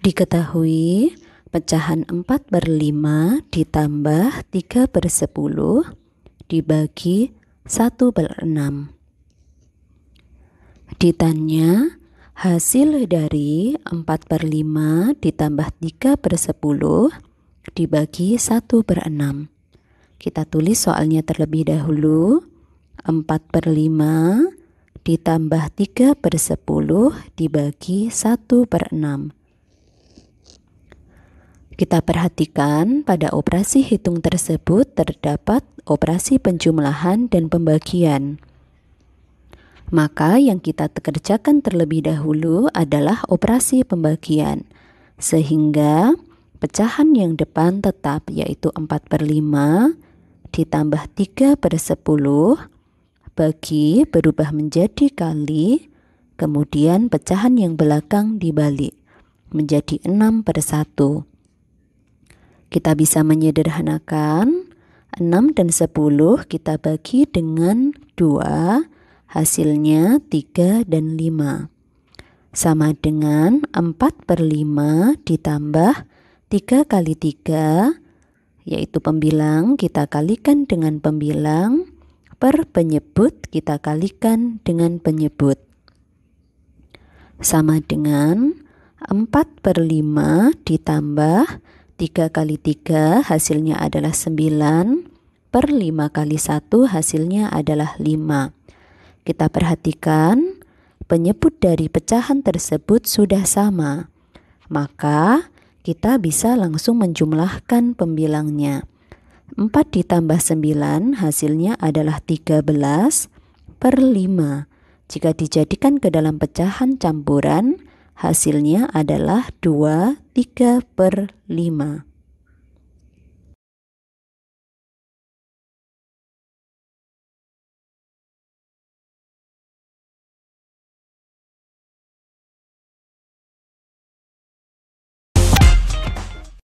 Diketahui pecahan 4 per 5 ditambah 3 per 10 dibagi 1 per 6. Ditanya hasil dari 4 per 5 ditambah 3 per 10 dibagi 1 per 6. Kita tulis soalnya terlebih dahulu. 4 per 5 ditambah 3 per 10 dibagi 1 per 6. Kita perhatikan pada operasi hitung tersebut terdapat operasi penjumlahan dan pembagian. Maka yang kita kerjakan terlebih dahulu adalah operasi pembagian. Sehingga pecahan yang depan tetap yaitu 4 per 5 ditambah 3 per 10 bagi berubah menjadi kali kemudian pecahan yang belakang dibalik menjadi 6 per 1 kita bisa menyederhanakan 6 dan 10 kita bagi dengan 2, hasilnya 3 dan 5. Sama dengan 4 per 5 ditambah 3 kali 3, yaitu pembilang kita kalikan dengan pembilang, per penyebut kita kalikan dengan penyebut. Sama dengan 4 per 5 ditambah 3 kali 3 hasilnya adalah 9 per 5 kali 1 hasilnya adalah 5 kita perhatikan penyebut dari pecahan tersebut sudah sama maka kita bisa langsung menjumlahkan pembilangnya 4 ditambah 9 hasilnya adalah 13 per 5 jika dijadikan ke dalam pecahan campuran hasilnya adalah 2 3 per 5.